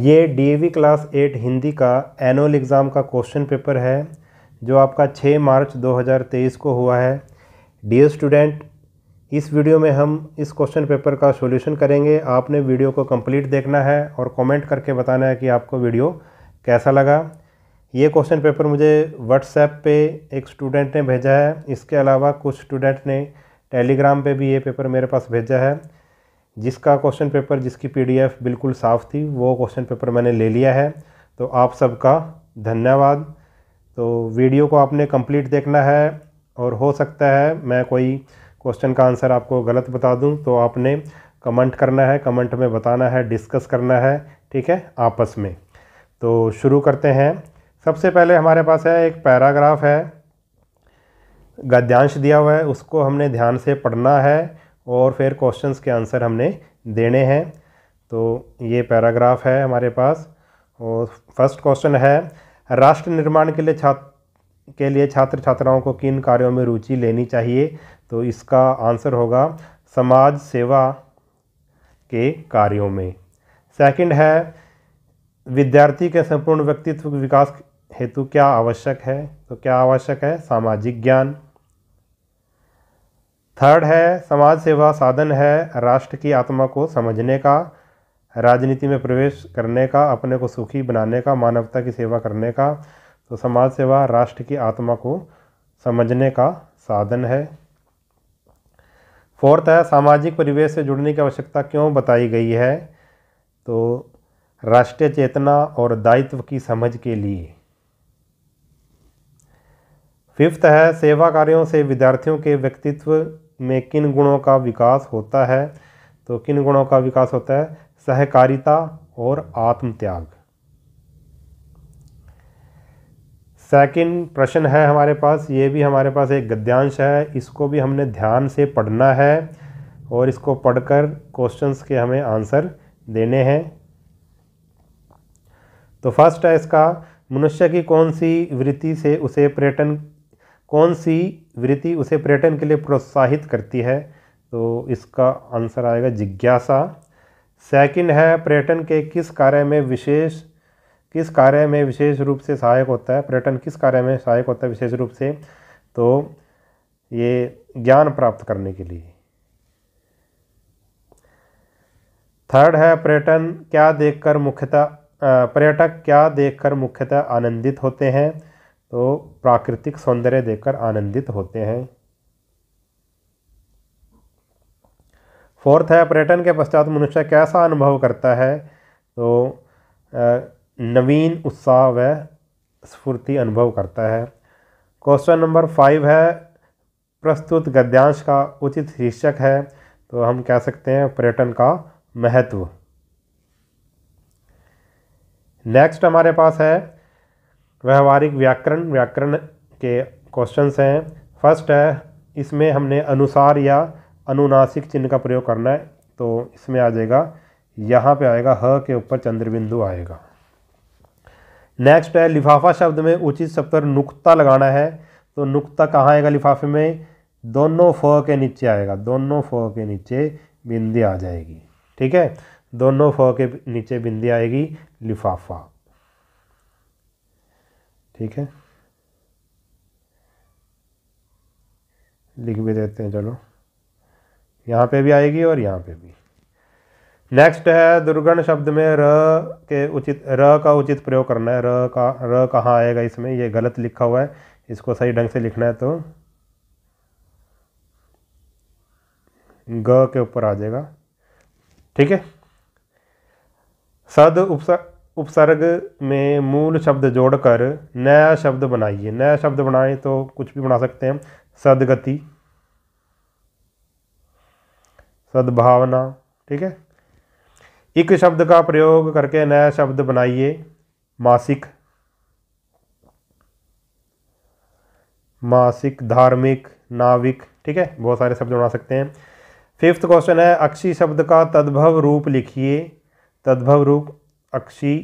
ये D class eight Hindi का annual exam का क्वेश्चन पेपर है जो आपका 6 मार्च 2023 को हुआ है डियर स्टूडेंट इस वीडियो में हम इस क्वेश्चन पेपर का सॉल्यूशन करेंगे आपने वीडियो को कंप्लीट देखना है और कमेंट करके बताना है कि आपको वीडियो कैसा लगा ये क्वेश्चन पेपर मुझे व्हाट्सएप पे एक स्टूडेंट ने भेजा है इसके अलावा कुछ स्टूडेंट ने टेलीग्राम पे भी ये पेपर मेरे पास भेजा है जिसका क्वेश्चन पेपर जिसकी पीडीएफ बिल्कुल साफ़ थी वो क्वेश्चन पेपर मैंने ले लिया है तो आप सबका धन्यवाद तो वीडियो को आपने कंप्लीट देखना है और हो सकता है मैं कोई क्वेश्चन का आंसर आपको गलत बता दूं तो आपने कमेंट करना है कमेंट में बताना है डिस्कस करना है ठीक है आपस में तो शुरू करते हैं सबसे पहले हमारे पास है एक पैराग्राफ है गद्यांश दिया हुआ है उसको हमने ध्यान से पढ़ना है और फिर क्वेश्चंस के आंसर हमने देने हैं तो ये पैराग्राफ है हमारे पास और फर्स्ट क्वेश्चन है राष्ट्र निर्माण के लिए छात्र के लिए छात्र छात्राओं को किन कार्यों में रुचि लेनी चाहिए तो इसका आंसर होगा समाज सेवा के कार्यों में सेकंड है विद्यार्थी के संपूर्ण व्यक्तित्व विकास हेतु क्या आवश्यक है तो क्या आवश्यक है सामाजिक ज्ञान थर्ड है समाज सेवा साधन है राष्ट्र की आत्मा को समझने का राजनीति में प्रवेश करने का अपने को सुखी बनाने का मानवता की सेवा करने का तो समाज सेवा राष्ट्र की आत्मा को समझने का साधन है फोर्थ है सामाजिक परिवेश से जुड़ने की आवश्यकता क्यों बताई गई है तो राष्ट्रीय चेतना और दायित्व की समझ के लिए फिफ्थ है सेवा कार्यों से विद्यार्थियों के व्यक्तित्व में किन गुणों का विकास होता है तो किन गुणों का विकास होता है सहकारिता और आत्मत्याग सेकंड प्रश्न है हमारे पास ये भी हमारे पास एक गद्यांश है इसको भी हमने ध्यान से पढ़ना है और इसको पढ़कर क्वेश्चंस के हमें आंसर देने हैं तो फर्स्ट है इसका मनुष्य की कौन सी वृत्ति से उसे पर्यटन कौन सी वृत्ति उसे पर्यटन के लिए प्रोत्साहित करती है तो इसका आंसर आएगा जिज्ञासा सेकंड है पर्यटन के किस कार्य में विशेष किस कार्य में विशेष रूप से सहायक होता है पर्यटन किस कार्य में सहायक होता है विशेष रूप से तो ये ज्ञान प्राप्त करने के लिए थर्ड है पर्यटन क्या देखकर मुख्यतः पर्यटक क्या देखकर मुख्यतः आनंदित होते हैं तो प्राकृतिक सौंदर्य देखकर आनंदित होते हैं फोर्थ है पर्यटन के पश्चात मनुष्य कैसा अनुभव करता है तो नवीन उत्साह व स्फूर्ति अनुभव करता है क्वेश्चन नंबर फाइव है प्रस्तुत गद्यांश का उचित शीर्षक है तो हम कह सकते हैं पर्यटन का महत्व नेक्स्ट हमारे पास है व्यवहारिक व्याकरण व्याकरण के क्वेश्चंस हैं फर्स्ट है इसमें हमने अनुसार या अनुनासिक चिन्ह का प्रयोग करना है तो इसमें आ जाएगा यहाँ पे आएगा ह के ऊपर चंद्रबिंदु आएगा नेक्स्ट है लिफाफा शब्द में उचित शब्द पर नुक्ता लगाना है तो नुक्ता कहाँ आएगा लिफाफे में दोनों फ के नीचे आएगा दोनों फ के नीचे बिंदी आ जाएगी ठीक है दोनों फ के नीचे बिंदी आएगी लिफाफा ठीक है लिख भी देते हैं चलो यहाँ पे भी आएगी और यहाँ पे भी नेक्स्ट है दुर्गण शब्द में र के उचित र का उचित प्रयोग करना है र का र कहाँ आएगा इसमें ये गलत लिखा हुआ है इसको सही ढंग से लिखना है तो ग के ऊपर आ जाएगा ठीक है सद उपसर्ग उपसर्ग में मूल शब्द जोड़कर नया शब्द बनाइए नया शब्द बनाए तो कुछ भी बना सकते हैं सदगति सद्भावना ठीक है एक शब्द का प्रयोग करके नया शब्द बनाइए मासिक मासिक धार्मिक नाविक ठीक है बहुत सारे शब्द बना सकते हैं फिफ्थ क्वेश्चन है अक्षी शब्द का तद्भव रूप लिखिए तद्भव रूप अक्षी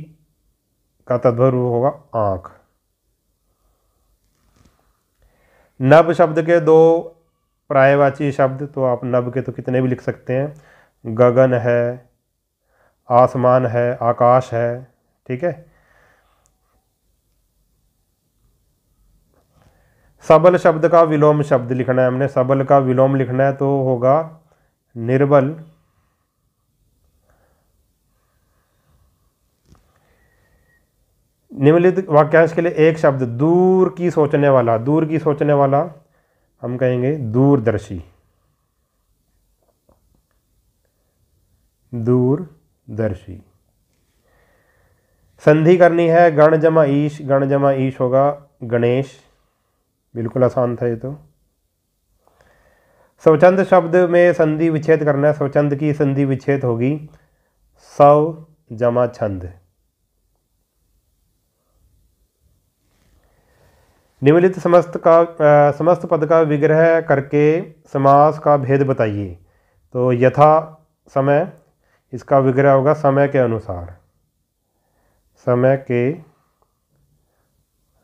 का तद्भव रूप होगा आंख नभ शब्द के दो प्रायवाची शब्द तो आप नभ के तो कितने भी लिख सकते हैं गगन है आसमान है आकाश है ठीक है सबल शब्द का विलोम शब्द लिखना है हमने सबल का विलोम लिखना है तो होगा निर्बल निम्नलिखित वाक्यांश के लिए एक शब्द दूर की सोचने वाला दूर की सोचने वाला हम कहेंगे दूरदर्शी दूरदर्शी संधि करनी है गण जमा ईश गण जमा ईश होगा गणेश बिल्कुल आसान था ये तो स्वचंद शब्द में संधि विच्छेद करना है स्वचंद की संधि विच्छेद होगी सव जमा छंद निम्नलिखित समस्त का समस्त पद का विग्रह करके समास का भेद बताइए तो यथा समय इसका विग्रह होगा समय के अनुसार समय के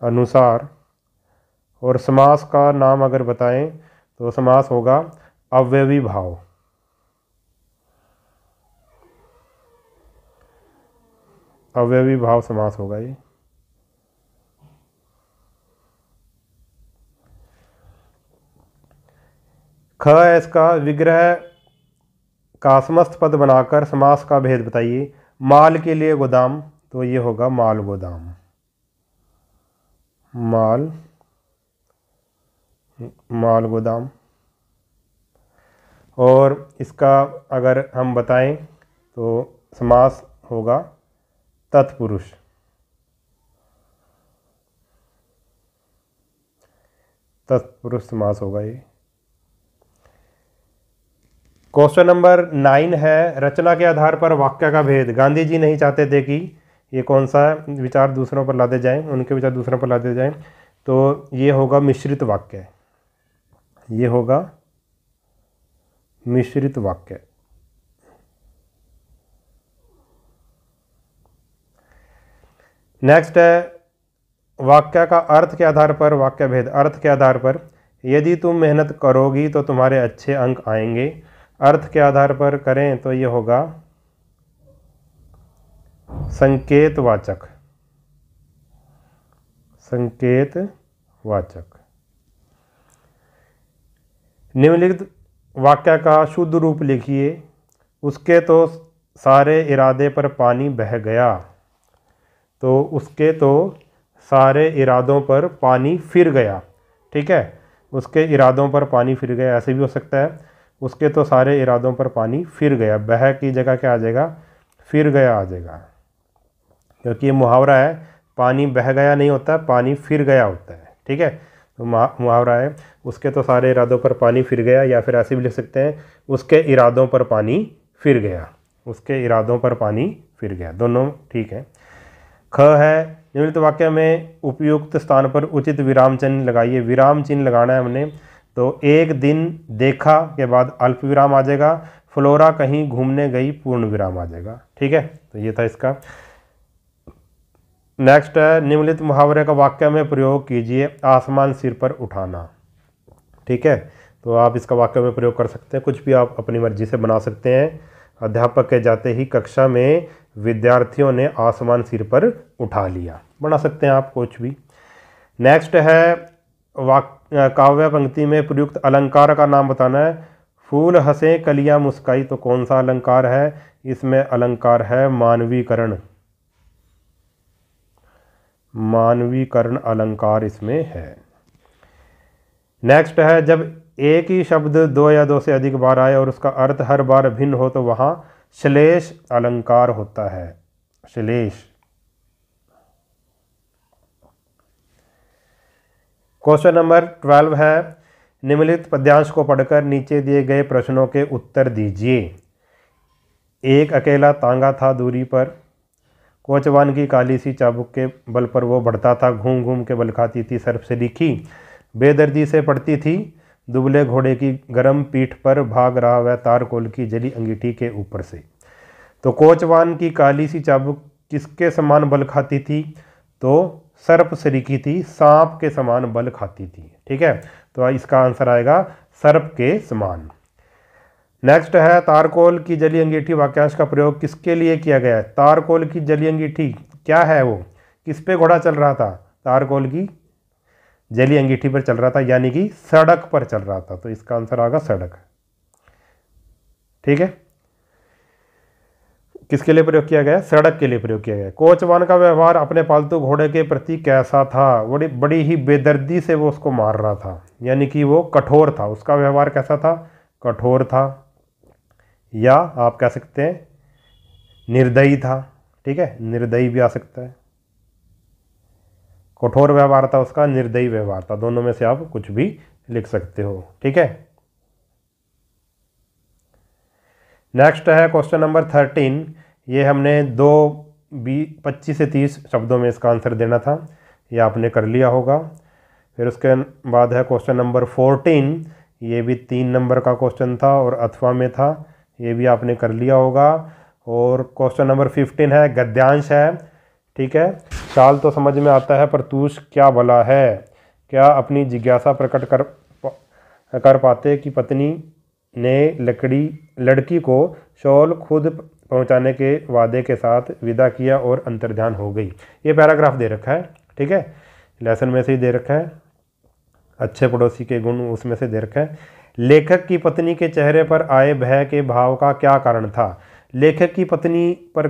अनुसार और समास का नाम अगर बताएं तो समास होगा अव्यवी भाव अव्यवी भाव समास होगा ये ख है इसका विग्रह का समस्त पद बनाकर समास का भेद बताइए माल के लिए गोदाम तो ये होगा माल गोदाम माल माल गोदाम और इसका अगर हम बताएं तो समास होगा तत्पुरुष तत्पुरुष समास होगा ये क्वेश्चन नंबर नाइन है रचना के आधार पर वाक्य का भेद गांधी जी नहीं चाहते थे कि ये कौन सा विचार दूसरों पर लादे जाएं उनके विचार दूसरों पर लादे जाएं तो ये होगा मिश्रित वाक्य ये होगा मिश्रित वाक्य नेक्स्ट है वाक्य का अर्थ के आधार पर वाक्य भेद अर्थ के आधार पर यदि तुम मेहनत करोगी तो तुम्हारे अच्छे अंक आएंगे अर्थ के आधार पर करें तो ये होगा संकेत वाचक संकेत वाचक निम्नलिखित वाक्य का शुद्ध रूप लिखिए उसके तो सारे इरादे पर पानी बह गया तो उसके तो सारे इरादों पर पानी फिर गया ठीक है उसके इरादों पर पानी फिर गया ऐसे भी हो सकता है उसके तो सारे इरादों पर पानी फिर गया बह की जगह क्या आ जाएगा फिर गया आ जाएगा क्योंकि ये मुहावरा है पानी बह गया नहीं होता पानी फिर गया होता है ठीक है तो मुहावरा है उसके तो सारे इरादों पर पानी फिर गया या फिर ऐसे भी लिख सकते हैं उसके इरादों पर पानी फिर गया उसके इरादों पर पानी फिर गया दोनों ठीक है ख है निम्नलिखित वाक्य में उपयुक्त स्थान पर उचित विराम चिन्ह लगाइए विराम चिन्ह लगाना है हमने तो एक दिन देखा के बाद अल्प विराम आ जाएगा फ्लोरा कहीं घूमने गई पूर्ण विराम आ जाएगा ठीक है तो ये था इसका नेक्स्ट है निम्नलिखित मुहावरे का वाक्य में प्रयोग कीजिए आसमान सिर पर उठाना ठीक है तो आप इसका वाक्य में प्रयोग कर सकते हैं कुछ भी आप अपनी मर्जी से बना सकते हैं अध्यापक के जाते ही कक्षा में विद्यार्थियों ने आसमान सिर पर उठा लिया बना सकते हैं आप कुछ भी नेक्स्ट है वाक काव्य पंक्ति में प्रयुक्त अलंकार का नाम बताना है फूल हंसे कलिया मुस्काई तो कौन सा अलंकार है इसमें अलंकार है मानवीकरण मानवीकरण अलंकार इसमें है नेक्स्ट है जब एक ही शब्द दो या दो से अधिक बार आए और उसका अर्थ हर बार भिन्न हो तो वहाँ श्लेष अलंकार होता है श्लेष क्वेश्चन नंबर ट्वेल्व है निम्नलिखित पद्यांश को पढ़कर नीचे दिए गए प्रश्नों के उत्तर दीजिए एक अकेला तांगा था दूरी पर कोचवान की काली सी चाबुक के बल पर वो बढ़ता था घूम घूम के बल खाती थी सर्फ से लिखी बेदर्दी से पड़ती थी दुबले घोड़े की गरम पीठ पर भाग रहा वह तारकोल की जली अंगीठी के ऊपर से तो कोचवान की काली सी चाबुक किसके समान बल खाती थी तो सर्प सरीकी थी सांप के समान बल खाती थी ठीक है तो इसका आंसर आएगा सर्प के समान नेक्स्ट है तारकोल की जली अंगीठी वाक्यांश का प्रयोग किसके लिए किया गया है तारकोल की जली अंगीठी क्या है वो किस पे घोड़ा चल रहा था तारकोल की जली अंगीठी पर चल रहा था यानी कि सड़क पर चल रहा था तो इसका आंसर आएगा सड़क ठीक है किसके लिए प्रयोग किया गया सड़क के लिए प्रयोग किया गया कोचवान का व्यवहार अपने पालतू घोड़े के प्रति कैसा था बड़ी बड़ी ही बेदर्दी से वो उसको मार रहा था यानी कि वो कठोर था उसका व्यवहार कैसा था कठोर था या आप कह सकते हैं निर्दयी था ठीक है निर्दयी भी आ सकता है कठोर व्यवहार था उसका निर्दयी व्यवहार था दोनों में से आप कुछ भी लिख सकते हो ठीक है नेक्स्ट है क्वेश्चन नंबर थर्टीन ये हमने दो बी पच्चीस से तीस शब्दों में इसका आंसर देना था ये आपने कर लिया होगा फिर उसके बाद है क्वेश्चन नंबर फोर्टीन ये भी तीन नंबर का क्वेश्चन था और अथवा में था ये भी आपने कर लिया होगा और क्वेश्चन नंबर फिफ्टीन है गद्यांश है ठीक है चाल तो समझ में आता है पर तूष क्या भला है क्या अपनी जिज्ञासा प्रकट कर कर पाते कि पत्नी ने लकड़ी लड़की को शॉल खुद पहुंचाने के वादे के साथ विदा किया और अंतर्ध्यान हो गई ये पैराग्राफ दे रखा है ठीक है लेसन में से ही दे रखा है अच्छे पड़ोसी के गुण उसमें से दे रखा है लेखक की पत्नी के चेहरे पर आए भय के भाव का क्या कारण था लेखक की पत्नी पर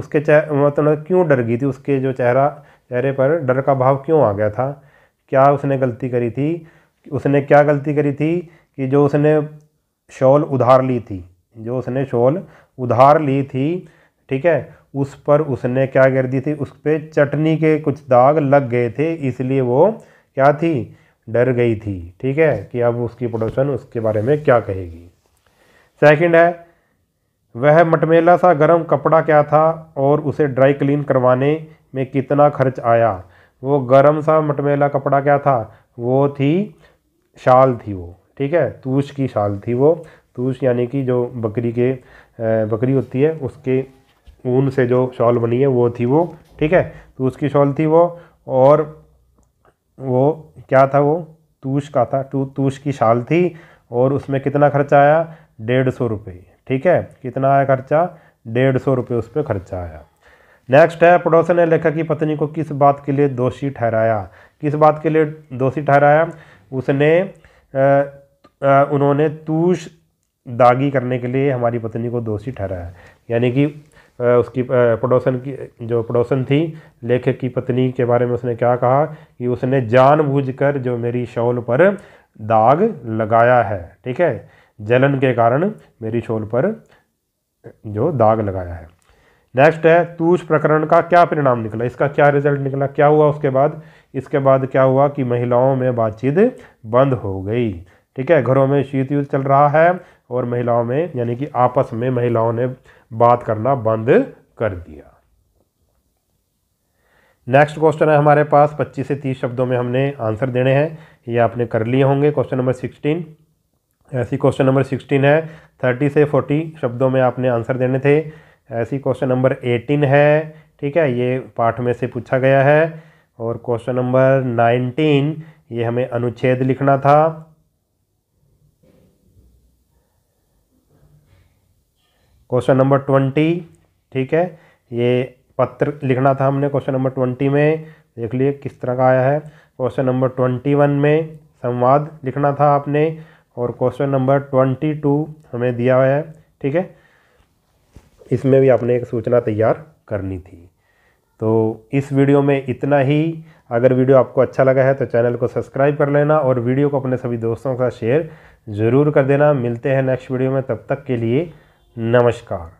उसके चेह मतलब क्यों डर गई थी उसके जो चेहरा चेहरे पर डर का भाव क्यों आ गया था क्या उसने गलती करी थी उसने क्या गलती करी थी कि जो उसने शॉल उधार ली थी जो उसने शॉल उधार ली थी ठीक है उस पर उसने क्या कर दी थी उस पर चटनी के कुछ दाग लग गए थे इसलिए वो क्या थी डर गई थी ठीक है कि अब उसकी प्रोडक्शन उसके बारे में क्या कहेगी सेकंड है वह मटमेला सा गर्म कपड़ा क्या था और उसे ड्राई क्लीन करवाने में कितना खर्च आया वो गर्म सा मटमेला कपड़ा क्या था वो थी शाल थी वो ठीक है तूश की शाल थी वो तूश यानी कि जो बकरी के बकरी होती है उसके ऊन से जो शॉल बनी है वो थी वो ठीक है तूश की शॉल थी वो और वो क्या था वो तूश का था तू तूश की शाल थी और उसमें कितना खर्चा आया डेढ़ सौ रुपये ठीक है कितना आया खर्चा डेढ़ सौ रुपये उस पर खर्चा आया नेक्स्ट है पड़ोसन ने लेखक की पत्नी को किस बात के लिए दोषी ठहराया किस बात के लिए दोषी ठहराया उसने उन्होंने तूश दागी करने के लिए हमारी पत्नी को दोषी ठहराया यानी कि उसकी पड़ोसन की जो पड़ोसन थी लेखक की पत्नी के बारे में उसने क्या कहा कि उसने जानबूझकर जो मेरी शॉल पर दाग लगाया है ठीक है जलन के कारण मेरी शॉल पर जो दाग लगाया है नेक्स्ट है तूष प्रकरण का क्या परिणाम निकला इसका क्या रिजल्ट निकला क्या हुआ उसके बाद इसके बाद क्या हुआ कि महिलाओं में बातचीत बंद हो गई ठीक है घरों में शीत युद्ध चल रहा है और महिलाओं में यानी कि आपस में महिलाओं ने बात करना बंद कर दिया नेक्स्ट क्वेश्चन है हमारे पास 25 से 30 शब्दों में हमने आंसर देने हैं ये आपने कर लिए होंगे क्वेश्चन नंबर 16 ऐसी क्वेश्चन नंबर 16 है 30 से 40 शब्दों में आपने आंसर देने थे ऐसी क्वेश्चन नंबर 18 है ठीक है ये पाठ में से पूछा गया है और क्वेश्चन नंबर 19 ये हमें अनुच्छेद लिखना था क्वेश्चन नंबर ट्वेंटी ठीक है ये पत्र लिखना था हमने क्वेश्चन नंबर ट्वेंटी में देख लिए किस तरह का आया है क्वेश्चन नंबर ट्वेंटी वन में संवाद लिखना था आपने और क्वेश्चन नंबर ट्वेंटी टू हमें दिया हुआ है ठीक है इसमें भी आपने एक सूचना तैयार करनी थी तो इस वीडियो में इतना ही अगर वीडियो आपको अच्छा लगा है तो चैनल को सब्सक्राइब कर लेना और वीडियो को अपने सभी दोस्तों के साथ शेयर ज़रूर कर देना मिलते हैं नेक्स्ट वीडियो में तब तक के लिए नमस्कार